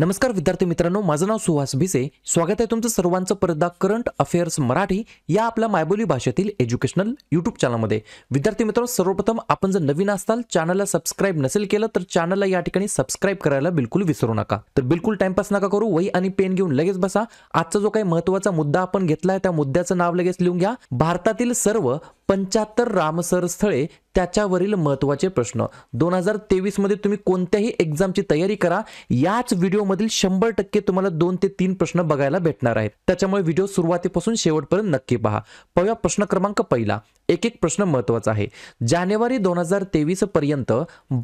नमस्कार विद्यार्थी मित्रांनो माझं नाव सुहास भिसे स्वागत आहे तुमचं सर्वांचं परदा करंट अफेअर्स मराठी या आपल्या मायबोली भाषेतील एज्युकेशनल युट्यूब चॅनलमध्ये विद्यार्थी मित्रांनो सर्वप्रथम आपण जर नवीन असाल चॅनलला सबस्क्राईब नसेल केलं तर चॅनलला या ठिकाणी सबस्क्राईब करायला बिलकुल विसरू नका तर बिलकुल टाइमपास नका करू वही आणि पेन घेऊन लगेच बसा आजचा जो काही महत्वाचा मुद्दा आपण घेतला आहे त्या मुद्द्याचं नाव लगेच लिहून घ्या भारतातील सर्व पंच्याहत्तर रामसर स्थळे त्याच्यावरील महत्त्वाचे प्रश्न दोन हजार तेवीसमध्ये तुम्ही कोणत्याही एक्झामची तयारी करा याच व्हिडिओमधील शंभर टक्के तुम्हाला दोन ते तीन प्रश्न बघायला भेटणार आहेत त्याच्यामुळे व्हिडिओ सुरुवातीपासून शेवटपर्यंत नक्की पहा पाहूया प्रश्न क्रमांक पहिला एक एक प्रश्न महत्त्वाचा आहे जानेवारी दोन हजार तेवीस पर्यंत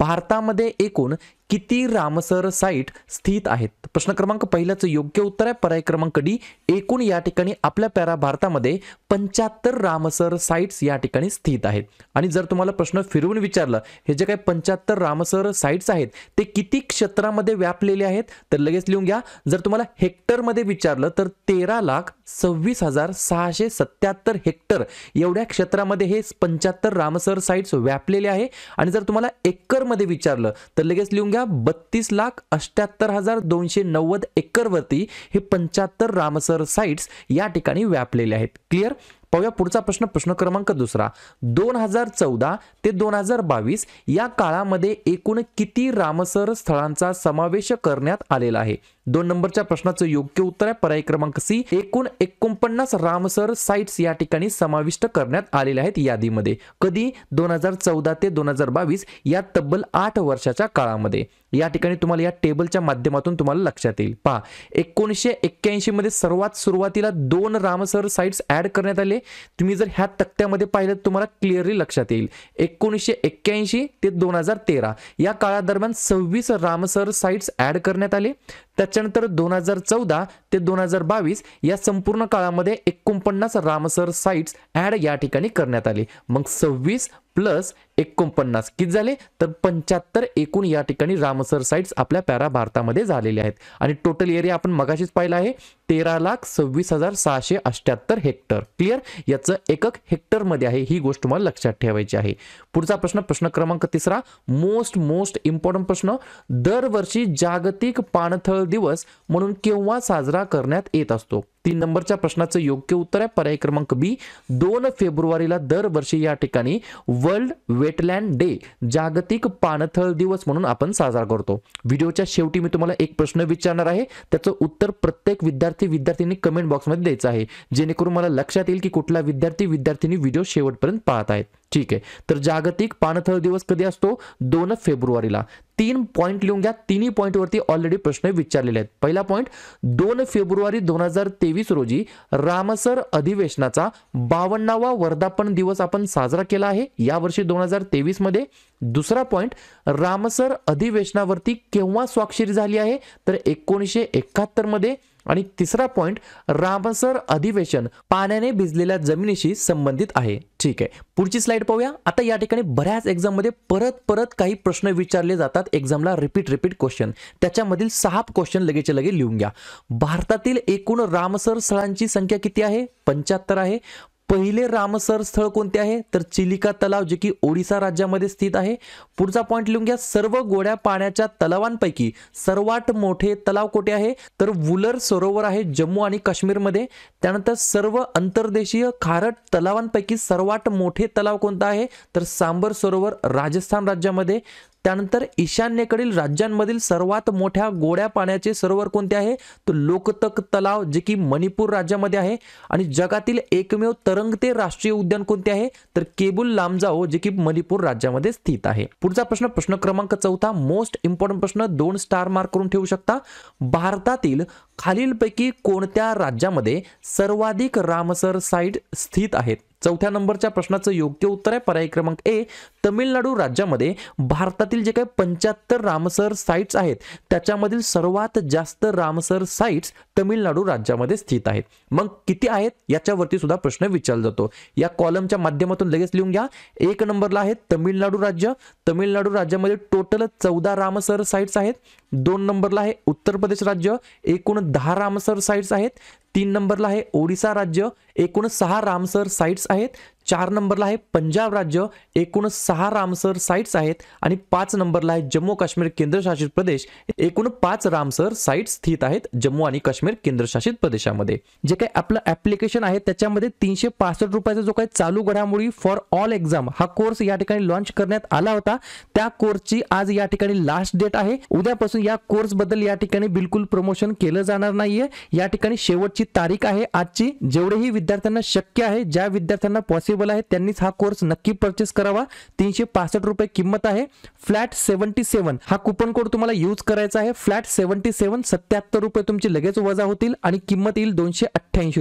भारतामध्ये एकूण किती रामसर साईट स्थित आहेत प्रश्न क्रमांक पहिल्याचं योग्य उत्तर आहे पर्याय क्रमांक डी एकूण या ठिकाणी आपल्या पॅरा भारतामध्ये पंच्याहत्तर रामसर साईट्स या ठिकाणी स्थित आहेत आणि जर तुम्हाला प्रश्न फिरवून विचारलं हे जे काही पंच्याहत्तर रामसर साईट्स आहेत ते किती क्षेत्रामध्ये व्यापलेले आहेत तर लगेच लिहून घ्या जर तुम्हाला हेक्टरमध्ये विचारलं तर तेरा लाख सव्वीस हजार सहाशे सत्याहत्तर हेक्टर एवढ्या क्षेत्रामध्ये मध्ये हे पंच्याहत्तर रामसर साईट्स व्यापलेले आहे आणि जर तुम्हाला एकरमध्ये विचारलं तर लगेच लिहून घ्या बत्तीस लाख अष्ट्याहत्तर हजार दोनशे नव्वद एकरवरती हे पंच्याहत्तर रामसर साईट्स या ठिकाणी व्यापलेले आहेत क्लिअर पाहूया पुढचा प्रश्न प्रश्न क्रमांक दुसरा दोन हजार चौदा ते दोन हजार बावीस या काळामध्ये एकूण किती रामसर स्थळांचा समावेश करण्यात आलेला आहे दोन नंबरच्या प्रश्नाचं योग्य उत्तर आहे पर्याय क्रमांक सी एकूण एकोणपन्नास रामसर साइट्स या ठिकाणी समाविष्ट करण्यात आलेल्या आहेत यादीमध्ये कधी दोन हजार चौदा ते दोन हजार बावीस या तब्बल आठ वर्षाच्या काळामध्ये या ठिकाणी तुम्हाला या टेबलच्या माध्यमातून तुम्हाला लक्षात येईल पहा एकोणीसशे एक्क्याऐंशी मध्ये सर्वात सुरुवातीला दोन रामसर साइट्स ऍड करण्यात आले तुम्ही जर ह्या तक्त्यामध्ये पाहिलं तर तुम्हाला क्लिअरली लक्षात येईल एकोणीसशे एक्क्याऐंशी ते दोन हजार तेरा या काळादरम्यान सव्वीस रामसर साइट्स ऍड करण्यात आले त्याच्या त्याच्यानंतर दोन हजार चौदा ते दोन हजार बावीस या संपूर्ण काळामध्ये एकोणपन्नास रामसर साईट्स ऍड या ठिकाणी करण्यात आले मग सव्वीस प्लस एकोणपन्नास किती झाले तर पंच्याहत्तर एकूण या ठिकाणी रामसर साईट्स आपल्या पॅरा भारतामध्ये झालेल्या आहेत आणि टोटल एरिया आपण मगाशीच पाहिला आहे तेरा लाख सव्वीस हजार सहाशे अष्ट्याहत्तर हेक्टर क्लिअर याचं एकक हेक्टरमध्ये आहे ही गोष्ट तुम्हाला लक्षात ठेवायची आहे पुढचा प्रश्न प्रश्न क्रमांक तिसरा मोस्ट मोस्ट इम्पॉर्टंट प्रश्न दरवर्षी जागतिक पाणथळ दिवस म्हणून केव्हा साजरा करण्यात येत असतो तीन नंबरच्या प्रश्नाचं योग्य उत्तर आहे पर्याय क्रमांक बी दोन फेब्रुवारीला दरवर्षी या ठिकाणी वर्ल्ड वेटलँड डे जागतिक पाणथळ दिवस म्हणून आपण साजरा करतो व्हिडिओच्या शेवटी मी तुम्हाला एक प्रश्न विचारणार आहे त्याचं उत्तर प्रत्येक विद्यार्थी विद्यार्थ्यांनी कमेंट बॉक्समध्ये द्यायचं आहे जेणेकरून मला लक्षात येईल की कुठला विद्यार्थी विद्यार्थ्यांनी व्हिडिओ शेवटपर्यंत पाहत आहेत ठीक आहे तर जागतिक पाणथळ दिवस कधी असतो दोन फेब्रुवारीला तीन पॉईंट लिहून घ्या तिन्ही पॉईंटवरती ऑलरेडी प्रश्न विचारलेले आहेत पहिला पॉईंट दोन फेब्रुवारी दोन हजार तेवीस रोजी रामसर अधिवेशनाचा बावन्नावा वर्धापन दिवस आपण साजरा केला आहे वर्षी दोन हजार तेवीसमध्ये दुसरा पॉईंट रामसर अधिवेशनावरती केव्हा स्वाक्षरी झाली आहे तर एकोणीसशे एकाहत्तरमध्ये आणि तिसरा पॉईंट रामसर अधिवेशन पाण्याने भिजलेल्या जमिनीशी संबंधित आहे ठीक आहे पुढची स्लाइड पाहूया आता या ठिकाणी बऱ्याच मध्ये परत परत काही प्रश्न विचारले जातात एक्झामला रिपीट रिपीट क्वेश्चन त्याच्यामधील सहा क्वेश्चन लगेच लगेच लिहून घ्या भारतातील एकूण रामसर स्थळांची संख्या किती आहे पंच्याहत्तर आहे पहिले रामसर स्थळ कोणते आहे तर चिलिका तलाव जे की ओडिसा राज्यामध्ये स्थित आहे पुढचा पॉईंट लिहून घ्या सर्व गोड्या पाण्याच्या तलावांपैकी सर्वात मोठे तलाव कोठे आहे तर वुलर सरोवर आहे जम्मू आणि काश्मीरमध्ये त्यानंतर सर्व अंतर्देशीय खारट तलावांपैकी सर्वात मोठे तलाव कोणता आहे तर सांबर सरोवर राजस्थान राज्यामध्ये त्यानंतर ईशान्येकडील राज्यांमधील सर्वात मोठ्या गोड्या पाण्याचे सरोवर कोणते आहे तर लोकतक तलाव जे की मणिपूर राज्यामध्ये आहे आणि जगातील एकमेव तरंगते राष्ट्रीय उद्यान कोणते आहे तर केबुल लामजाओ जे की मणिपूर राज्यामध्ये स्थित आहे पुढचा प्रश्न प्रश्न क्रमांक चौथा मोस्ट इम्पॉर्टंट प्रश्न दोन स्टार मार्क करून ठेवू शकता भारतातील खालीलपैकी कोणत्या राज्यामध्ये सर्वाधिक रामसर साईट स्थित आहेत चौथ्या नंबरच्या प्रश्नाचं योग्य उत्तर आहे पर्याय क्रमांक ए तमिळनाडू राज्यामध्ये भारतातील जे काही पंच्याहत्तर रामसर साईट्स आहेत त्याच्यामधील सर्वात जास्त रामसर साईट्स तमिळनाडू राज्यामध्ये स्थित आहेत मग किती आहेत याच्यावरती सुद्धा प्रश्न विचारला जातो या कॉलमच्या माध्यमातून लगेच लिहून घ्या एक नंबरला आहे तमिळनाडू राज्य तमिळनाडू राज्यामध्ये टोटल चौदा रामसर साईट्स आहेत दोन नंबरला आहे उत्तर प्रदेश राज्य एकूण दहा रामसर साईट्स आहेत तीन नंबरला आहे ओडिसा राज्य एकूण सहा रामसर साइट्स आहेत चार नंबरला आहे पंजाब राज्य एकूण सहा रामसर साइट्स आहेत आणि पाच नंबरला आहे जम्मू काश्मीर केंद्रशासित प्रदेश एकूण पाच रामसर साईट्स स्थित आहेत जम्मू आणि काश्मीर केंद्रशासित प्रदेशामध्ये जे काही आपलं ऍप्लिकेशन आहे त्याच्यामध्ये तीनशे पासष्ट रुपयाचा जो काही चालू घडामोडी फॉर ऑल एक्झाम हा कोर्स या ठिकाणी लॉन्च करण्यात आला होता त्या कोर्सची आज या ठिकाणी लास्ट डेट आहे उद्यापासून या कोर्सबद्दल या ठिकाणी बिलकुल प्रमोशन केलं जाणार नाहीये या ठिकाणी शेवट आजची तारीख आहे आजची जेवढेही विद्यार्थ्यांना शक्य है ज्या विद्यार्थ्यांना पॉसिबल आहे हा कोर्स नक्की परचेस करावा तीनशे पासष्ट रुपये किंमत आहे फ्लॅट सेव्हन्टी सेव्हन हा कुपन कोड तुम्हारा यूज करायचा आहे फ्लॅट सेव्हन्टी सेव्हन सत्याहत्तर रुपये तुमची लगेच वजा होतील आणि किंमत येईल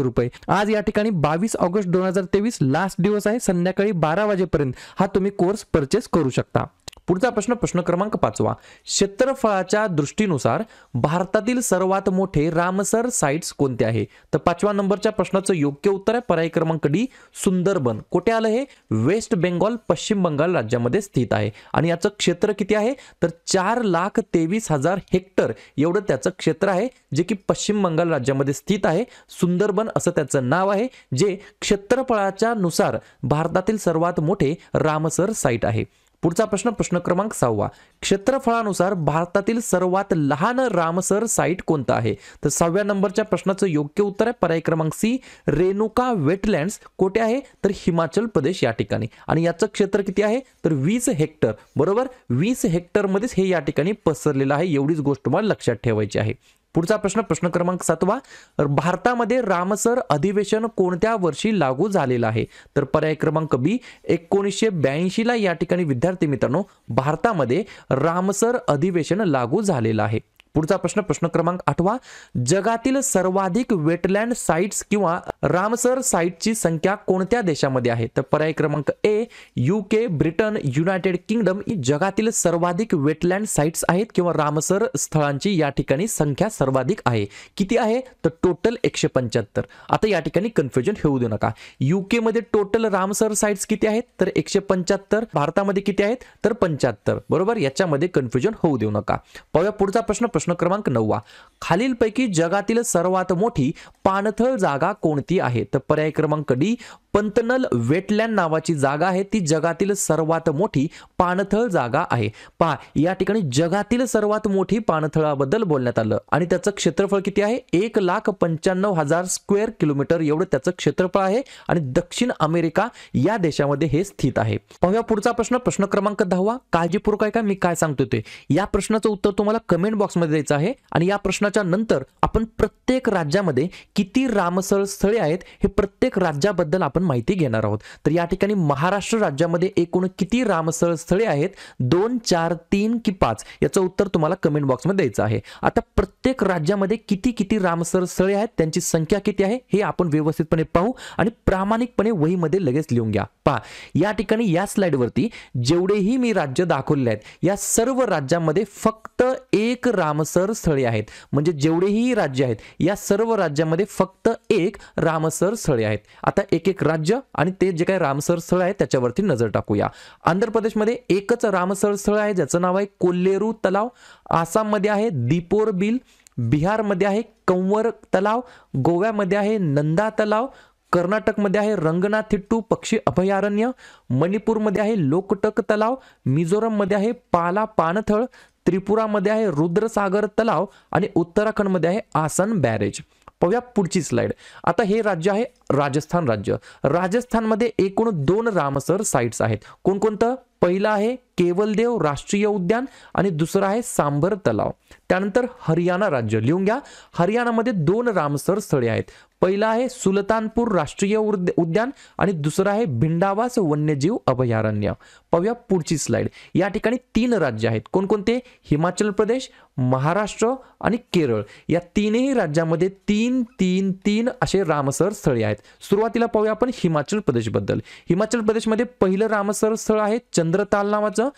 रुपये आज या ठिकाणी बावीस ऑगस्ट दोन हजार तेवीस लास्ट दिवस आहे संध्याकाळी बारा वाजेपर्यंत हा तुम्हें कोर्स परचेस करू शकता पुढचा प्रश्न प्रश्न क्रमांक पाचवा क्षेत्रफळाच्या दृष्टीनुसार भारतातील सर्वात मोठे रामसर साइट्स कोणते आहे तर पाचवा नंबरच्या प्रश्नाचं योग्य उत्तर आहे पर्याय क्रमांक डी सुंदरबन कुठे आलं हे वेस्ट बेंगॉल पश्चिम बंगाल राज्यामध्ये स्थित आहे आणि याचं क्षेत्र किती आहे तर चार लाख तेवीस हजार हेक्टर एवढं त्याचं क्षेत्र आहे जे की पश्चिम बंगाल राज्यामध्ये स्थित आहे सुंदरबन असं त्याचं नाव आहे जे क्षेत्रफळाच्या नुसार भारतातील सर्वात मोठे रामसर साईट आहे पुढचा प्रश्न प्रश्न क्रमांक सहावा क्षेत्रफळानुसार भारतातील सर्वात लहान रामसर साईट कोणतं आहे तर सहाव्या नंबरच्या प्रश्नाचं योग्य उत्तर आहे पर्याय क्रमांक सी रेणुका वेटलँड्स कोठे आहे तर हिमाचल प्रदेश या ठिकाणी आणि याचं क्षेत्र किती आहे तर वीस हेक्टर बरोबर वीस हेक्टरमध्येच हे या ठिकाणी पसरलेलं आहे एवढीच गोष्ट मला लक्षात ठेवायची आहे पुढचा प्रश्न प्रश्न क्रमांक सातवा भारतामध्ये रामसर अधिवेशन कोणत्या वर्षी लागू झालेलं आहे तर पर्याय क्रमांक बी एकोणीसशे ब्याऐंशीला या ठिकाणी विद्यार्थी मित्रांनो भारतामध्ये रामसर अधिवेशन लागू झालेलं आहे पुढचा प्रश्न प्रश्न क्रमांक आठवा जगातील सर्वाधिक वेटलँड साईट्स किंवा रामसर साईटची संख्या कोणत्या देशामध्ये आहे तर पर्याय क्रमांक A UK Britain United Kingdom ही जगातील सर्वाधिक वेटलँड साईट्स आहेत किंवा रामसर स्थळांची या ठिकाणी संख्या सर्वाधिक आहे किती आहे तर टोटल एकशे आता या ठिकाणी कन्फ्युजन होऊ देऊ नका युके मध्ये टोटल रामसर साईट्स किती आहेत तर एकशे पंच्याहत्तर भारतामध्ये किती आहेत तर पंच्याहत्तर बरोबर याच्यामध्ये कन्फ्युजन होऊ देऊ नका पाहूया पुढचा प्रश्न प्रश्न प्रश्न क्रमांक नववा खालीलपैकी जगातील सर्वात मोठी पानथळ जागा कोणती आहे तर पर्याय क्रमांक डी पंतनल वेटलँड नावाची जागा आहे ती जगातील सर्वात मोठी पाणथळ जागा आहे पहा या ठिकाणी जगातील सर्वात मोठी पाणथळाबद्दल बोलण्यात आलं आणि त्याचं क्षेत्रफळ किती आहे एक लाख पंच्याण्णव हजार स्क्वेअर किलोमीटर एवढं त्याचं क्षेत्रफळ आहे आणि दक्षिण अमेरिका या देशामध्ये हे स्थित आहे पाहूया पुढचा प्रश्न प्रश्न क्रमांक दहावा काळजीपूर्वक आहे का मी काय सांगतो ते या प्रश्नाचं उत्तर तुम्हाला कमेंट बॉक्समध्ये द्यायचं आहे आणि या प्रश्नाच्या नंतर आपण प्रत्येक राज्यामध्ये किती रामसर स्थळे आहेत हे प्रत्येक राज्याबद्दल आपण आपण माहिती घेणार आहोत तर या ठिकाणी महाराष्ट्र राज्यामध्ये एकूण किती रामसर स्थळे आहेत दोन चार तीन की पाच याचं उत्तर तुम्हाला कमेंट बॉक्समध्ये द्यायचं आहे आता प्रत्येक राज्यामध्ये किती किती रामसर स्थळे आहेत त्यांची संख्या किती आहे हे आपण व्यवस्थितपणे पाहू आणि प्रामाणिकपणे वहीमध्ये लगेच लिहून घ्या पहा या ठिकाणी या स्लाईडवरती जेवढेही मी राज्य दाखवलेले आहेत या सर्व राज्यांमध्ये फक्त एक रामसर स्थळे आहेत म्हणजे जेवढेही राज्य आहेत या सर्व राज्यामध्ये फक्त एक रामसर स्थळे आहेत आता एक एक राज्य आणि ते जे काही रामसर स्थळ आहे त्याच्यावरती नजर टाकूया आंध्र प्रदेशमध्ये एकच रामसर स्थळ आहे ज्याचं नाव आहे कोल्हेरू तलाव आसाममध्ये आहे दिपोर बिल बिहारमध्ये आहे कंवर तलाव गोव्यामध्ये आहे नंदा तलाव कर्नाटकमध्ये आहे रंगनाथिट्टू पक्षी अभयारण्य मणिपूरमध्ये आहे लोकटक तलाव मिझोरममध्ये आहे पाला पानथळ त्रिपुरामध्ये आहे रुद्रसागर तलाव आणि उत्तराखंडमध्ये आहे आसन बॅरेज पाहूया पुढची स्लाइड आता हे राज्य आहे राजस्थान राज्य राजस्थानमध्ये एकूण दोन रामसर साईट्स आहेत कोणकोणतं पहिला आहे केवलदेव राष्ट्रीय उद्यान आणि दुसरा आहे सांभर तलाव त्यानंतर हरियाणा राज्य लिहून घ्या हरियाणामध्ये दोन रामसर स्थळे आहेत पहिला आहे सुलतानपूर राष्ट्रीय उद्यान आणि दुसरा आहे भिंडावास वन्यजीव अभयारण्य पाहूया पुढची स्लाइड या ठिकाणी तीन राज्य आहेत कोणकोणते हिमाचल प्रदेश महाराष्ट्र आणि केरळ या तीनही राज्यामध्ये तीन तीन तीन असे रामसर स्थळे आहेत सुरुवातीला पाहूया आपण हिमाचल प्रदेशबद्दल हिमाचल प्रदेशमध्ये पहिलं रामसर स्थळ आहे चंद चंद्रताल नावाचं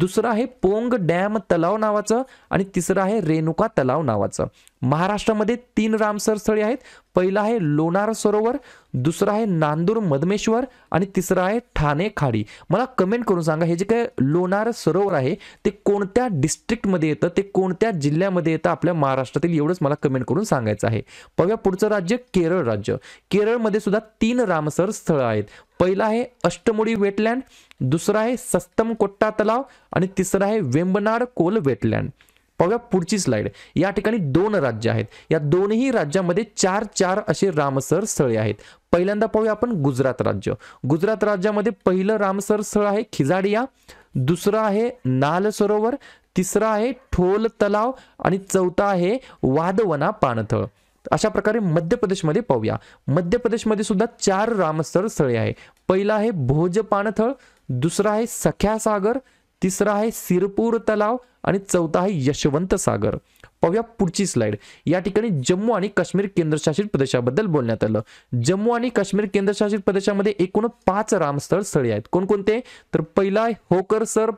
दुसरं आहे पोंग डॅम तलाव नावाचं आणि तिसरं आहे रेणुका तलाव नावाचं महाराष्ट्रामध्ये तीन रामसर स्थळे आहेत पहिलं आहे लोणार सरोवर दुसरं आहे नांदूर मधमेश्वर आणि तिसरं आहे ठाणे खाडी मला कमेंट करून सांगा हे जे काय लोणार सरोवर आहे ते कोणत्या डिस्ट्रिक्टमध्ये येतं ते कोणत्या जिल्ह्यामध्ये येतं आपल्या महाराष्ट्रातील एवढंच मला कमेंट करून सांगायचं आहे पाहूया पुढचं राज्य केरळ राज्य केरळमध्ये सुद्धा तीन रामसर स्थळं आहेत पहिला आहे अष्टमोडी वेटलँड दुसरा आहे सस्तम कोट्टा तलाव आणि तिसरा आहे वेंबनाड कोल वेटलँड पाहूया पुढची स्लाइड या ठिकाणी दोन राज्य आहेत या दोनही राज्यामध्ये चार चार असे रामसर स्थळे आहेत पहिल्यांदा पाहूया आपण गुजरात राज्य गुजरात राज्यामध्ये पहिलं रामसर स्थळ आहे खिजाडिया दुसरं आहे नाल सरोवर तिसरं आहे ठोल तलाव आणि चौथा आहे वादवना पाणथळ अशा प्रकारे मध्य प्रदेशमध्ये पाहूया मध्य प्रदेशमध्ये सुद्धा चार रामस्थळ स्थळे आहे पहिला आहे भोज पानथळ दुसरा आहे सख्या सागर तिसरा आहे सिरपूर तलाव आणि चौथा आहे यशवंत सागर पाहूया पुढची स्लाइड या ठिकाणी जम्मू आणि काश्मीर केंद्रशासित प्रदेशाबद्दल बोलण्यात आलं जम्मू आणि काश्मीर केंद्रशासित प्रदेशामध्ये एकूण पाच रामस्थळ स्थळे आहेत कोणकोणते तर पहिला आहे होकर सर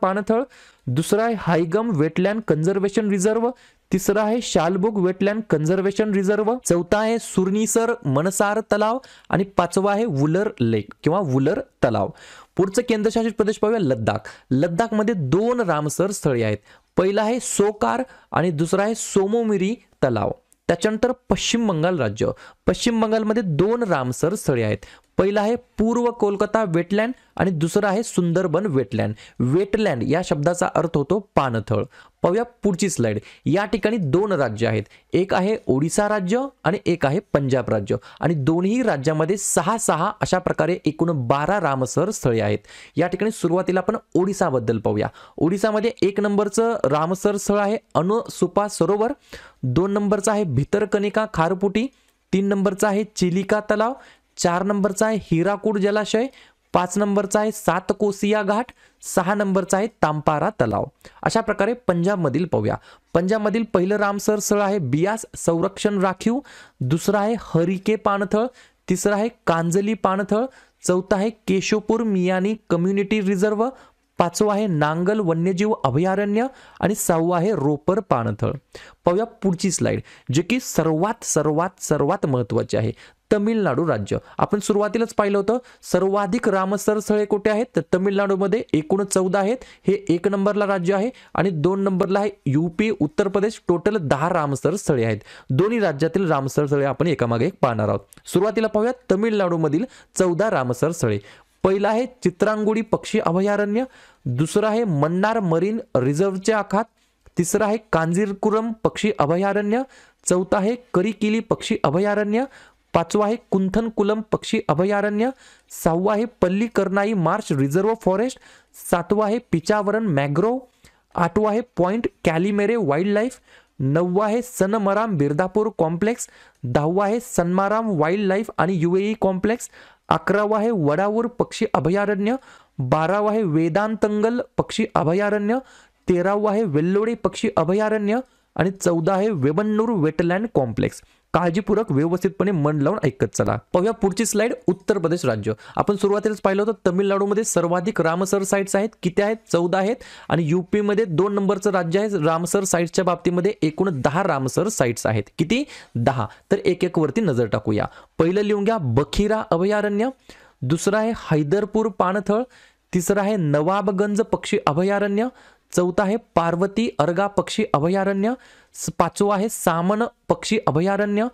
दुसरा आहे हायगम वेटलँड कन्झर्वेशन रिझर्व तिसरा आहे शालबुग वेटलँड कन्झर्वेशन रिझर्व चौथा आहे सुरनीसर मनसार तलाव आणि पाचवा आहे वुलर लेक किंवा वुलर तलाव पुढचं केंद्रशासित प्रदेश पाहूया लद्दाख लद्दाखमध्ये दोन रामसर स्थळे आहेत पहिला आहे सोकार आणि दुसरा आहे सोमोमिरी तलाव त्याच्यानंतर पश्चिम बंगाल राज्य पश्चिम बंगालमध्ये दोन रामसर स्थळे आहेत पहिला आहे पूर्व कोलकाता वेटलँड आणि दुसरं आहे सुंदरबन वेटलँड वेटलँड या शब्दाचा अर्थ होतो पानथळ पाहूया पुढची स्लाइड या ठिकाणी दोन राज्य आहेत एक आहे ओडिसा राज्य आणि एक आहे पंजाब राज्य आणि दोन्ही राज्यामध्ये सहा सहा अशा प्रकारे एकूण बारा रामसर स्थळे आहेत या ठिकाणी सुरुवातीला आपण ओडिसाबद्दल पाहूया ओडिसामध्ये एक नंबरचं रामसर स्थळ आहे अनुसुपा सरोवर दोन नंबरचं आहे भितरकनिका खारपुटी तीन नंबरचं आहे चिलिका तलाव चार नंबरचा आहे हिराकूड जलाशय पाच नंबरचा आहे सात कोसिया घाट सहा नंबरचा आहे तांपारा तलाव अशा प्रकारे पंजाबमधील पाहूया पंजाबमधील पहिलं रामसर स्थळ आहे बियास संरक्षण राखीव दुसरं आहे हरिके पाणथळ तिसरं आहे कांजली पाणथळ चौथा आहे केशोपूर मियानी कम्युनिटी रिझर्व पाचवं आहे नांगल वन्यजीव अभयारण्य आणि सहावं आहे रोपर पाणथळ पाहूया पुढची स्लाईड जे की सर्वात सर्वात सर्वात महत्त्वाची आहे तमिळनाडू राज्य आपण सुरुवातीलाच पाहिलं होतं सर्वाधिक रामसर स्थळे कुठे आहेत तर तमिळनाडूमध्ये एकूण चौदा आहेत हे एक नंबरला राज्य आहे आणि दोन नंबरला आहे यूपी उत्तर प्रदेश टोटल दहा रामसर स्थळे आहेत दोन्ही राज्यातील रामसर स्थळे आपण एकामागे एक पाहणार आहोत सुरुवातीला पाहूया तमिळनाडूमधील चौदा रामसर स्थळे पहिलं आहे चित्रांगुडी पक्षी अभयारण्य दुसरं आहे मन्नार मरीन रिझर्व्हच्या आखात तिसरं आहे कांजीरकुरम पक्षी अभयारण्य चौथा आहे करिकिली पक्षी अभयारण्य पाचवा आहे कुंथनकुलम पक्षी अभयारण्य सहावा आहे पल्लीकरनाई मार्श रिझर्व फॉरेस्ट सातवा आहे पिचावरण मॅग्रोव आठवा आहे पॉइंट कॅलिमेरे वाईल्ड लाईफ नववा आहे सनमराम बिरदापूर कॉम्प्लेक्स दहावा आहे सनमाराम वाईल्ड लाईफ आणि ई कॉम्प्लेक्स अकरावा आहे वडावूर पक्षी अभयारण्य बारावा आहे वेदांतंगल पक्षी अभयारण्य तेरावा आहे वेल्लोडे पक्षी अभयारण्य आणि चौदा आहे वेबन्नूर वेटलँड कॉम्प्लेक्स काळजीपूर्वक व्यवस्थितपणे मन लावून ऐकत चला पाहूया पुढची स्लाइड उत्तर प्रदेश राज्य आपण सुरुवातीलाच पाहिलं होतं तमिळनाडूमध्ये सर्वाधिक रामसर साईट्स आहेत किती आहेत चौदा आहेत आणि युपीमध्ये दोन नंबरचं राज्य आहे रामसर साईट्सच्या बाबतीमध्ये एकूण दहा रामसर साईट्स आहेत किती दहा तर एक एक वरती नजर टाकूया पहिलं लिहून घ्या बखिरा अभयारण्य दुसरं आहे हैदरपूर पाणथळ तिसरं आहे नवाबगंज पक्षी अभयारण्य चौथा आहे पार्वती अर्गा पक्षी अभयारण्य पाचवा आहे सामन पक्षी अभयारण्य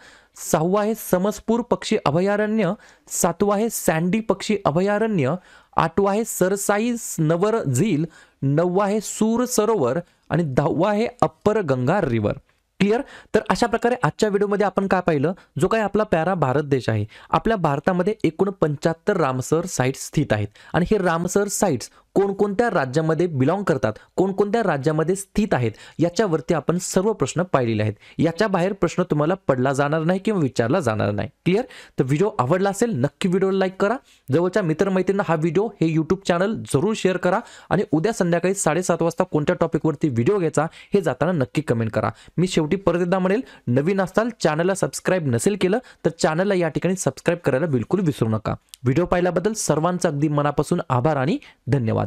सहावा आहे समसपूर पक्षी अभयारण्य सातवा आहे सँडी पक्षी अभयारण्य आठवा आहे सरसाई नवर झील नववा आहे सूर सरोवर आणि दहावा आहे अप्पर गंगा रिवर क्लिअर तर अशा प्रकारे आजच्या व्हिडिओमध्ये आपण काय पाहिलं जो काय आपला प्यारा भारत देश आहे आपल्या भारतामध्ये एकूण पंच्याहत्तर रामसर साईट्स स्थित आहेत आणि हे रामसर साईट्स कोणकोणत्या राज्यामध्ये बिलॉंग करतात कोणकोणत्या राज्यामध्ये स्थित आहेत याच्यावरती आपण सर्व प्रश्न पाहिलेले आहेत याच्या बाहेर प्रश्न तुम्हाला पडला जाणार नाही किंवा विचारला जाणार नाही क्लिअर तर व्हिडिओ आवडला असेल नक्की व्हिडिओ लाईक करा जवळच्या मित्रमैत्रींना हा व्हिडिओ हे यूट्यूब चॅनल जरूर शेअर करा आणि उद्या संध्याकाळी साडेसात वाजता कोणत्या टॉपिकवरती व्हिडिओ घ्यायचा हे जाताना नक्की कमेंट करा मी शेवटी परत एकदा म्हणेल नवीन असताल चॅनलला सबस्क्राईब नसेल केलं तर चॅनलला या ठिकाणी सबस्क्राईब करायला बिलकुल विसरू नका व्हिडिओ पाहिल्याबद्दल सर्वांचा अगदी मनापासून आभार आणि धन्यवाद